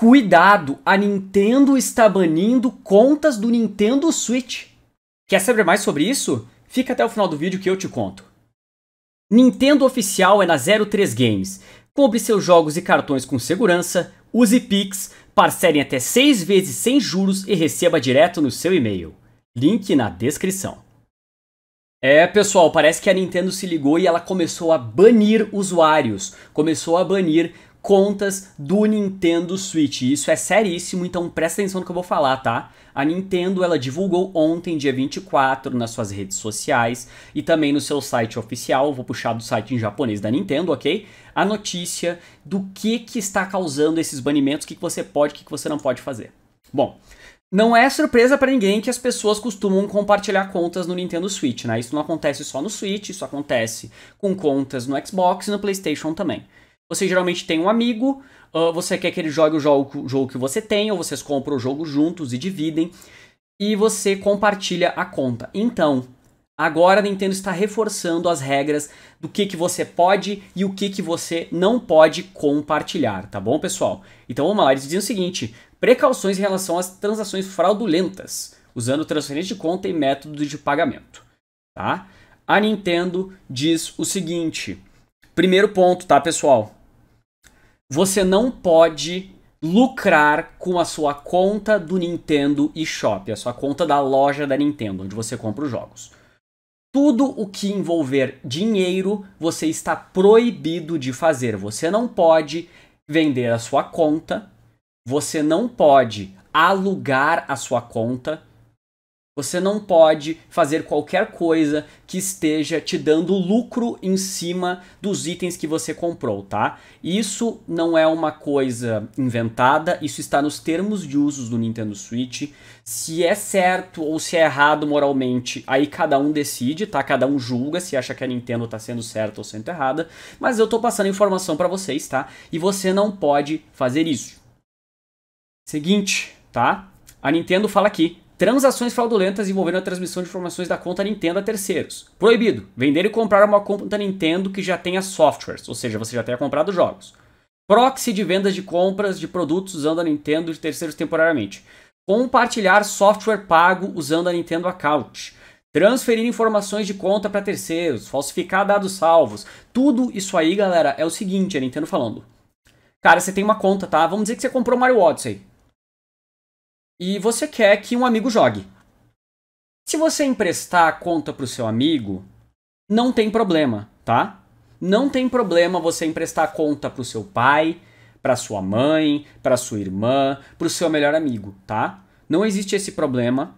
Cuidado, a Nintendo está banindo contas do Nintendo Switch. Quer saber mais sobre isso? Fica até o final do vídeo que eu te conto. Nintendo Oficial é na 03 Games. Compre seus jogos e cartões com segurança, use Pix, parcele até 6 vezes sem juros e receba direto no seu e-mail. Link na descrição. É, pessoal, parece que a Nintendo se ligou e ela começou a banir usuários, começou a banir contas do Nintendo Switch. Isso é seríssimo, então presta atenção no que eu vou falar, tá? A Nintendo ela divulgou ontem, dia 24, nas suas redes sociais e também no seu site oficial, vou puxar do site em japonês da Nintendo, ok? A notícia do que, que está causando esses banimentos, o que, que você pode, o que, que você não pode fazer. Bom, não é surpresa para ninguém que as pessoas costumam compartilhar contas no Nintendo Switch, né? Isso não acontece só no Switch, isso acontece com contas no Xbox e no PlayStation também. Você geralmente tem um amigo, uh, você quer que ele jogue o jogo, jogo que você tem, ou vocês compram o jogo juntos e dividem, e você compartilha a conta. Então, agora a Nintendo está reforçando as regras do que, que você pode e o que, que você não pode compartilhar, tá bom, pessoal? Então vamos lá, eles dizem o seguinte: precauções em relação às transações fraudulentas, usando transferência de conta e método de pagamento, tá? A Nintendo diz o seguinte. Primeiro ponto, tá, pessoal? você não pode lucrar com a sua conta do Nintendo eShop, a sua conta da loja da Nintendo, onde você compra os jogos. Tudo o que envolver dinheiro, você está proibido de fazer. Você não pode vender a sua conta, você não pode alugar a sua conta, você não pode fazer qualquer coisa que esteja te dando lucro em cima dos itens que você comprou, tá? Isso não é uma coisa inventada, isso está nos termos de usos do Nintendo Switch. Se é certo ou se é errado moralmente, aí cada um decide, tá? Cada um julga se acha que a Nintendo tá sendo certa ou sendo errada, mas eu tô passando informação para vocês, tá? E você não pode fazer isso. Seguinte, tá? A Nintendo fala aqui transações fraudulentas envolvendo a transmissão de informações da conta Nintendo a terceiros. Proibido vender e comprar uma conta Nintendo que já tenha softwares, ou seja, você já tenha comprado jogos. Proxy de vendas de compras de produtos usando a Nintendo de terceiros temporariamente. Compartilhar software pago usando a Nintendo Account. Transferir informações de conta para terceiros, falsificar dados salvos. Tudo isso aí, galera, é o seguinte, é a Nintendo falando. Cara, você tem uma conta, tá? Vamos dizer que você comprou Mario Odyssey e você quer que um amigo jogue. Se você emprestar a conta para o seu amigo, não tem problema, tá? Não tem problema você emprestar a conta para o seu pai, para sua mãe, para sua irmã, para o seu melhor amigo, tá? Não existe esse problema.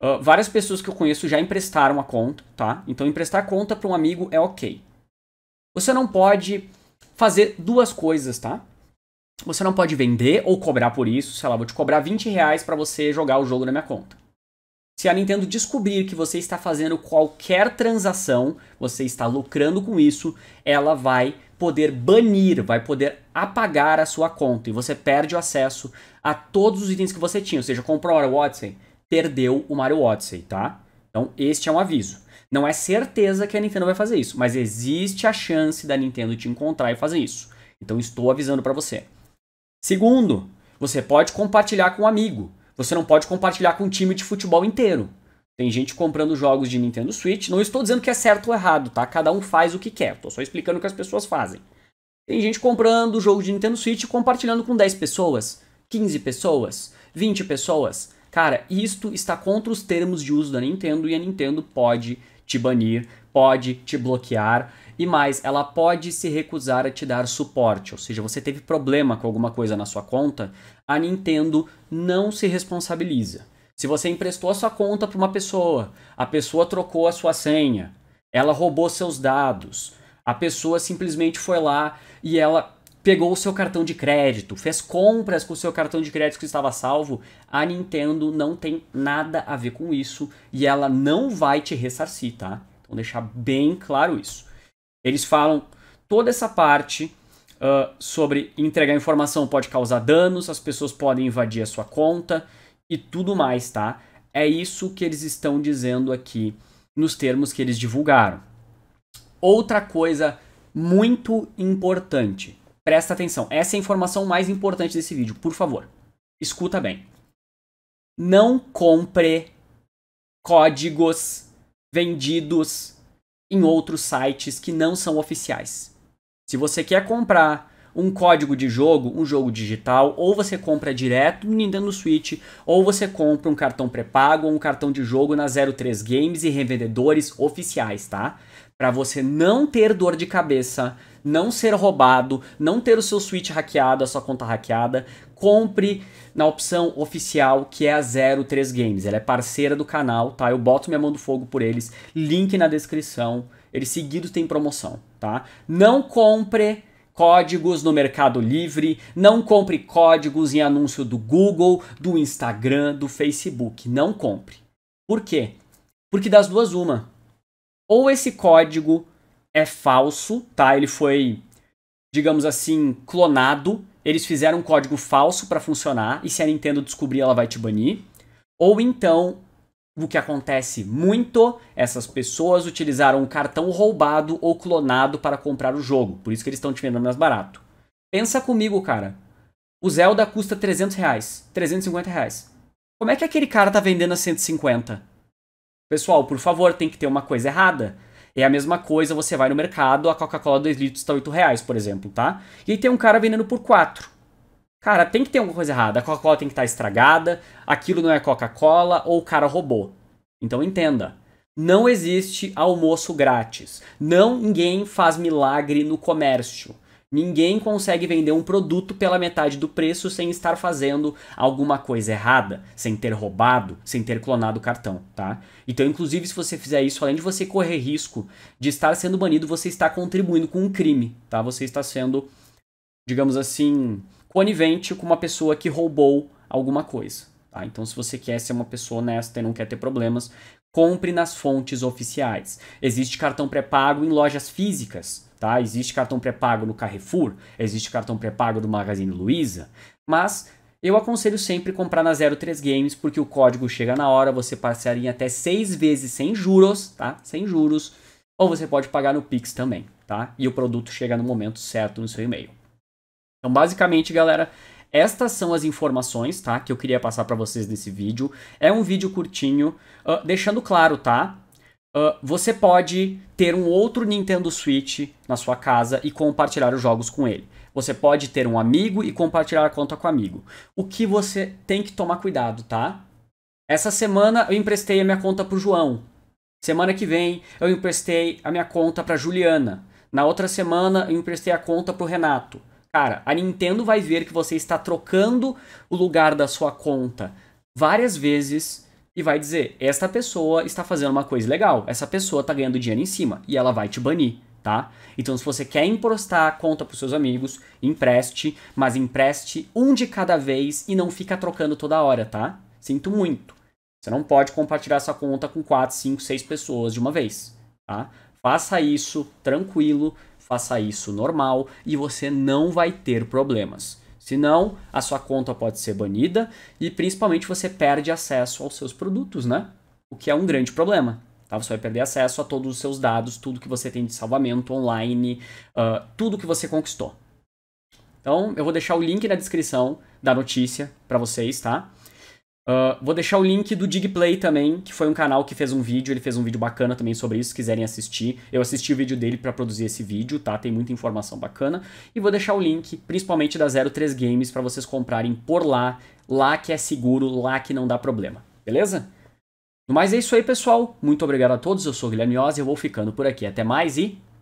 Uh, várias pessoas que eu conheço já emprestaram a conta, tá? Então emprestar a conta para um amigo é ok. Você não pode fazer duas coisas, tá? Você não pode vender ou cobrar por isso, sei lá, vou te cobrar 20 reais para você jogar o jogo na minha conta. Se a Nintendo descobrir que você está fazendo qualquer transação, você está lucrando com isso, ela vai poder banir, vai poder apagar a sua conta e você perde o acesso a todos os itens que você tinha. Ou seja, comprou o Mario Odyssey, perdeu o Mario Odyssey, tá? Então, este é um aviso. Não é certeza que a Nintendo vai fazer isso, mas existe a chance da Nintendo te encontrar e fazer isso. Então, estou avisando para você. Segundo, você pode compartilhar com um amigo. Você não pode compartilhar com um time de futebol inteiro. Tem gente comprando jogos de Nintendo Switch. Não estou dizendo que é certo ou errado, tá? Cada um faz o que quer. Estou só explicando o que as pessoas fazem. Tem gente comprando jogo de Nintendo Switch e compartilhando com 10 pessoas, 15 pessoas, 20 pessoas. Cara, isto está contra os termos de uso da Nintendo e a Nintendo pode te banir, pode te bloquear. E mais, ela pode se recusar a te dar suporte, ou seja, você teve problema com alguma coisa na sua conta, a Nintendo não se responsabiliza. Se você emprestou a sua conta para uma pessoa, a pessoa trocou a sua senha, ela roubou seus dados, a pessoa simplesmente foi lá e ela pegou o seu cartão de crédito, fez compras com o seu cartão de crédito que estava salvo, a Nintendo não tem nada a ver com isso e ela não vai te ressarcir, tá? Então deixar bem claro isso. Eles falam toda essa parte uh, sobre entregar informação pode causar danos, as pessoas podem invadir a sua conta e tudo mais, tá? É isso que eles estão dizendo aqui nos termos que eles divulgaram. Outra coisa muito importante, presta atenção, essa é a informação mais importante desse vídeo, por favor, escuta bem. Não compre códigos vendidos em outros sites que não são oficiais. Se você quer comprar um código de jogo, um jogo digital, ou você compra direto no Nintendo Switch, ou você compra um cartão pré-pago ou um cartão de jogo na 03 Games e revendedores oficiais, tá? Para você não ter dor de cabeça, não ser roubado, não ter o seu Switch hackeado, a sua conta hackeada, compre na opção oficial que é a 03 Games. Ela é parceira do canal, tá? Eu boto minha mão do fogo por eles. Link na descrição. Eles seguidos têm promoção, tá? Não compre códigos no Mercado Livre, não compre códigos em anúncio do Google, do Instagram, do Facebook. Não compre. Por quê? Porque das duas, uma. Ou esse código é falso, tá? Ele foi, digamos assim, clonado eles fizeram um código falso para funcionar e se a Nintendo descobrir, ela vai te banir. Ou então, o que acontece muito, essas pessoas utilizaram um cartão roubado ou clonado para comprar o jogo. Por isso que eles estão te vendendo mais barato. Pensa comigo, cara. O Zelda custa 300 reais, 350 reais. Como é que aquele cara tá vendendo a 150? Pessoal, por favor, tem que ter uma coisa errada. É a mesma coisa, você vai no mercado, a Coca-Cola 2 litros está 8 reais, por exemplo, tá? E aí tem um cara vendendo por 4. Cara, tem que ter alguma coisa errada. A Coca-Cola tem que estar tá estragada, aquilo não é Coca-Cola, ou o cara roubou. Então entenda. Não existe almoço grátis. Não ninguém faz milagre no comércio. Ninguém consegue vender um produto pela metade do preço sem estar fazendo alguma coisa errada, sem ter roubado, sem ter clonado o cartão, tá? Então, inclusive, se você fizer isso, além de você correr risco de estar sendo banido, você está contribuindo com um crime, tá? Você está sendo, digamos assim, conivente com uma pessoa que roubou alguma coisa, tá? Então, se você quer ser uma pessoa honesta e não quer ter problemas, compre nas fontes oficiais. Existe cartão pré-pago em lojas físicas Tá? Existe cartão pré-pago no Carrefour, existe cartão pré-pago do Magazine Luiza, mas eu aconselho sempre comprar na 03 Games, porque o código chega na hora, você parcela em até seis vezes sem juros, tá? Sem juros, ou você pode pagar no Pix também, tá? E o produto chega no momento certo no seu e-mail. Então, basicamente, galera, estas são as informações, tá? Que eu queria passar para vocês nesse vídeo. É um vídeo curtinho, uh, deixando claro, tá? uh, você pode ter um outro Nintendo Switch na sua casa e compartilhar os jogos com ele. Você pode ter um amigo e compartilhar a conta com o amigo. O que você tem que tomar cuidado, tá? Essa semana eu emprestei a minha conta pro João. Semana que vem eu emprestei a minha conta pra Juliana. Na outra semana eu emprestei a conta pro Renato. Cara, a Nintendo vai ver que você está trocando o lugar da sua conta várias vezes e vai dizer: esta pessoa está fazendo uma coisa legal, essa pessoa está ganhando dinheiro em cima e ela vai te banir. Tá? Então, se você quer emprestar, conta para seus amigos, empreste, mas empreste um de cada vez e não fica trocando toda hora, tá? Sinto muito. Você não pode compartilhar essa conta com 4, 5, 6 pessoas de uma vez, tá? Faça isso tranquilo, faça isso normal e você não vai ter problemas. Senão, a sua conta pode ser banida e principalmente você perde acesso aos seus produtos, né? O que é um grande problema. Tá? Você vai perder acesso a todos os seus dados, tudo que você tem de salvamento online, uh, tudo que você conquistou. Então, eu vou deixar o link na descrição da notícia para vocês, tá? Uh, vou deixar o link do Digplay também, que foi um canal que fez um vídeo, ele fez um vídeo bacana também sobre isso, se quiserem assistir. Eu assisti o vídeo dele para produzir esse vídeo, tá? Tem muita informação bacana. E vou deixar o link, principalmente da 03 Games, para vocês comprarem por lá, lá que é seguro, lá que não dá problema, beleza? Mas é isso aí, pessoal. Muito obrigado a todos. Eu sou o Guilherme Oz e eu vou ficando por aqui. Até mais e